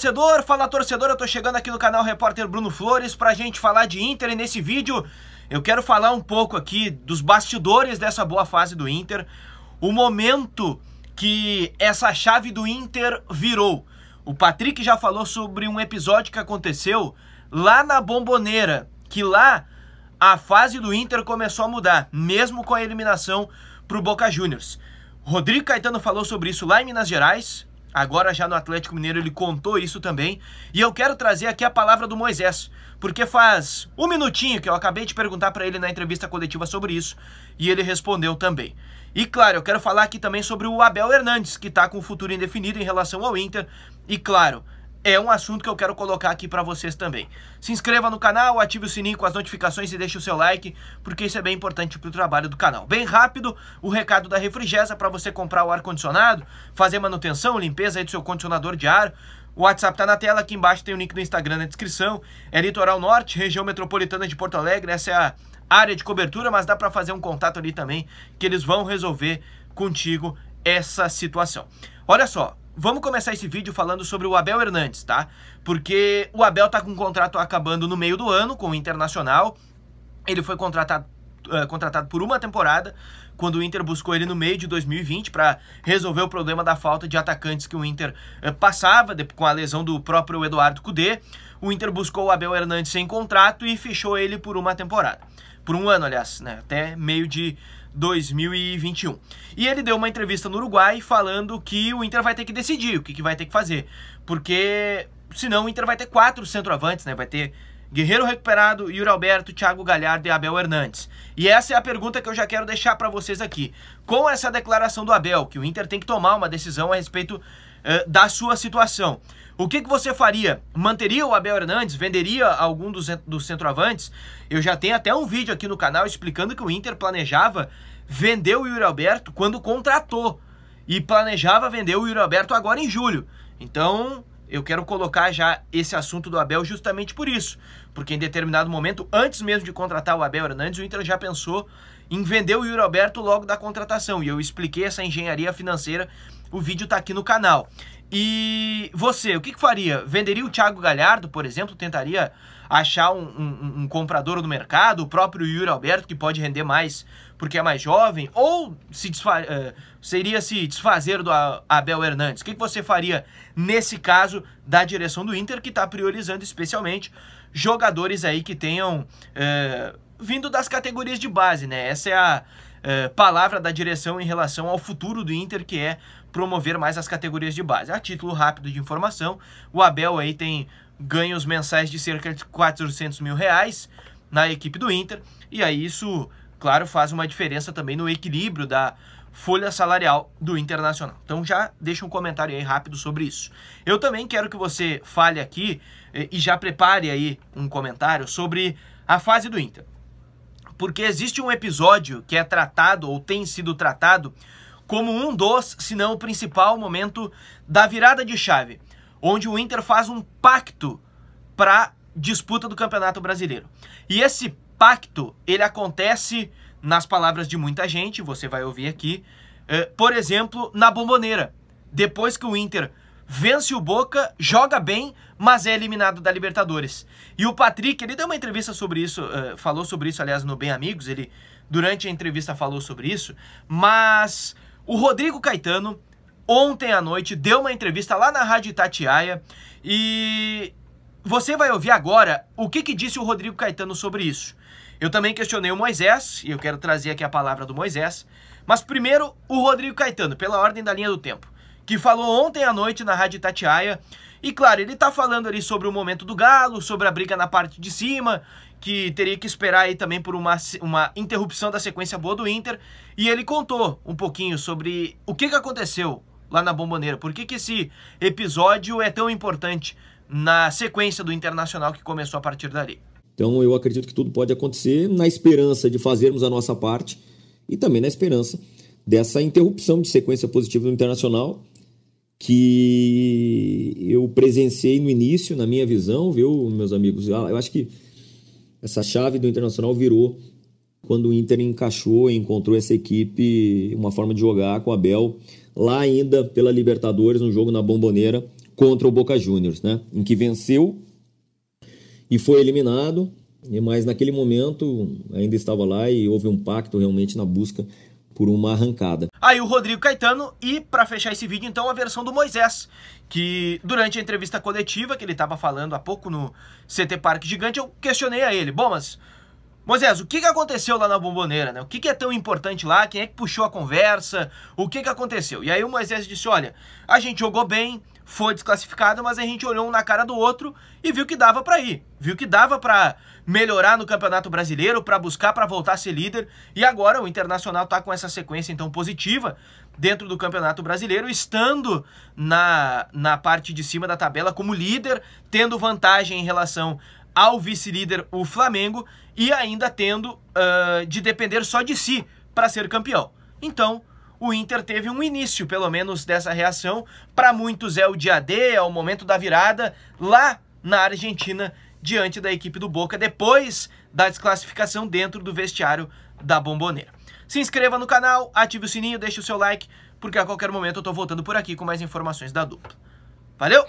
torcedor, fala torcedor, eu tô chegando aqui no canal Repórter Bruno Flores pra gente falar de Inter e nesse vídeo eu quero falar um pouco aqui dos bastidores dessa boa fase do Inter, o momento que essa chave do Inter virou. O Patrick já falou sobre um episódio que aconteceu lá na Bomboneira, que lá a fase do Inter começou a mudar, mesmo com a eliminação pro Boca Juniors. Rodrigo Caetano falou sobre isso lá em Minas Gerais, Agora já no Atlético Mineiro ele contou isso também. E eu quero trazer aqui a palavra do Moisés, porque faz um minutinho que eu acabei de perguntar para ele na entrevista coletiva sobre isso e ele respondeu também. E claro, eu quero falar aqui também sobre o Abel Hernandes, que está com o futuro indefinido em relação ao Inter. E claro, é um assunto que eu quero colocar aqui para vocês também. Se inscreva no canal, ative o sininho com as notificações e deixe o seu like, porque isso é bem importante para o trabalho do canal. Bem rápido, o recado da Refrigesa para você comprar o ar-condicionado, fazer manutenção, limpeza aí do seu condicionador de ar, o WhatsApp tá na tela, aqui embaixo tem o link do Instagram na descrição. É Litoral Norte, região metropolitana de Porto Alegre, essa é a área de cobertura, mas dá para fazer um contato ali também, que eles vão resolver contigo essa situação. Olha só, Vamos começar esse vídeo falando sobre o Abel Hernandes, tá? Porque o Abel tá com um contrato acabando no meio do ano com o Internacional. Ele foi contratado, uh, contratado por uma temporada, quando o Inter buscou ele no meio de 2020 para resolver o problema da falta de atacantes que o Inter uh, passava de, com a lesão do próprio Eduardo Cudê. O Inter buscou o Abel Hernandes sem contrato e fechou ele por uma temporada. Por um ano, aliás, né? Até meio de 2021. E ele deu uma entrevista no Uruguai falando que o Inter vai ter que decidir o que, que vai ter que fazer, porque senão o Inter vai ter quatro centroavantes, né? Vai ter Guerreiro recuperado, Yuri Alberto, Thiago Galhardo e Abel Hernandes. E essa é a pergunta que eu já quero deixar para vocês aqui. Com essa declaração do Abel, que o Inter tem que tomar uma decisão a respeito eh, da sua situação. O que, que você faria? Manteria o Abel Hernandes? Venderia algum dos, dos centroavantes? Eu já tenho até um vídeo aqui no canal explicando que o Inter planejava vender o Yuri Alberto quando contratou. E planejava vender o Yuri Alberto agora em julho. Então, eu quero colocar já esse assunto do Abel justamente por isso. Porque em determinado momento, antes mesmo de contratar o Abel Hernandes, o Inter já pensou em vender o Yuri Alberto logo da contratação. E eu expliquei essa engenharia financeira, o vídeo está aqui no canal. E você, o que, que, faria? Venderia o Thiago Galhardo, por exemplo? Tentaria achar um, um, um comprador no mercado? O próprio Yuri Alberto, que pode render mais porque é mais jovem, ou se eh, seria se desfazer do Abel Hernandes? O que, que você faria nesse caso da direção do Inter, que está priorizando especialmente jogadores aí que tenham é, vindo das categorias de base, né? Essa é a é, palavra da direção em relação ao futuro do Inter, que é promover mais as categorias de base. A título rápido de informação, o Abel aí tem ganhos mensais de cerca de 400 mil reais na equipe do Inter, e aí isso claro, faz uma diferença também no equilíbrio da folha salarial do Internacional. Então já deixa um comentário aí rápido sobre isso. Eu também quero que você fale aqui eh, e já prepare aí um comentário sobre a fase do Inter. Porque existe um episódio que é tratado ou tem sido tratado como um dos, se não o principal momento da virada de chave, onde o Inter faz um pacto para disputa do Campeonato Brasileiro. E esse impacto ele acontece nas palavras de muita gente, você vai ouvir aqui. Eh, por exemplo, na Bomboneira. Depois que o Inter vence o Boca, joga bem, mas é eliminado da Libertadores. E o Patrick, ele deu uma entrevista sobre isso, eh, falou sobre isso, aliás, no Bem Amigos, ele durante a entrevista falou sobre isso, mas o Rodrigo Caetano, ontem à noite, deu uma entrevista lá na Rádio Itatiaia e você vai ouvir agora o que, que disse o Rodrigo Caetano sobre isso. Eu também questionei o Moisés, e eu quero trazer aqui a palavra do Moisés. Mas primeiro, o Rodrigo Caetano, pela ordem da linha do tempo, que falou ontem à noite na Rádio Tatiaia. E claro, ele tá falando ali sobre o momento do Galo, sobre a briga na parte de cima, que teria que esperar aí também por uma, uma interrupção da sequência boa do Inter. E ele contou um pouquinho sobre o que, que aconteceu lá na Bomboneira, por que, que esse episódio é tão importante na sequência do Internacional que começou a partir dali. Então, eu acredito que tudo pode acontecer na esperança de fazermos a nossa parte e também na esperança dessa interrupção de sequência positiva no internacional que eu presenciei no início, na minha visão, viu, meus amigos? Eu acho que essa chave do Internacional virou quando o Inter encaixou e encontrou essa equipe, uma forma de jogar com a Bel, lá ainda pela Libertadores, no jogo na Bomboneira contra o Boca Juniors, né? Em que venceu e foi eliminado. Né, mas naquele momento ainda estava lá e houve um pacto realmente na busca por uma arrancada. Aí o Rodrigo Caetano e para fechar esse vídeo então a versão do Moisés, que durante a entrevista coletiva que ele estava falando há pouco no CT Parque Gigante, eu questionei a ele, bom, mas Moisés, o que, que aconteceu lá na Bomboneira, né? O que, que é tão importante lá? Quem é que puxou a conversa? O que, que aconteceu? E aí o Moisés disse, olha, a gente jogou bem, foi desclassificado, mas a gente olhou um na cara do outro e viu que dava para ir, viu que dava para melhorar no Campeonato Brasileiro, para buscar para voltar a ser líder. E agora o Internacional tá com essa sequência então positiva dentro do Campeonato Brasileiro, estando na na parte de cima da tabela como líder, tendo vantagem em relação ao vice-líder o Flamengo e ainda tendo uh, de depender só de si para ser campeão. Então, o Inter teve um início, pelo menos, dessa reação. Para muitos é o dia D, é o momento da virada lá na Argentina, diante da equipe do Boca, depois da desclassificação dentro do vestiário da Bomboneira. Se inscreva no canal, ative o sininho, deixe o seu like, porque a qualquer momento eu tô voltando por aqui com mais informações da dupla. Valeu!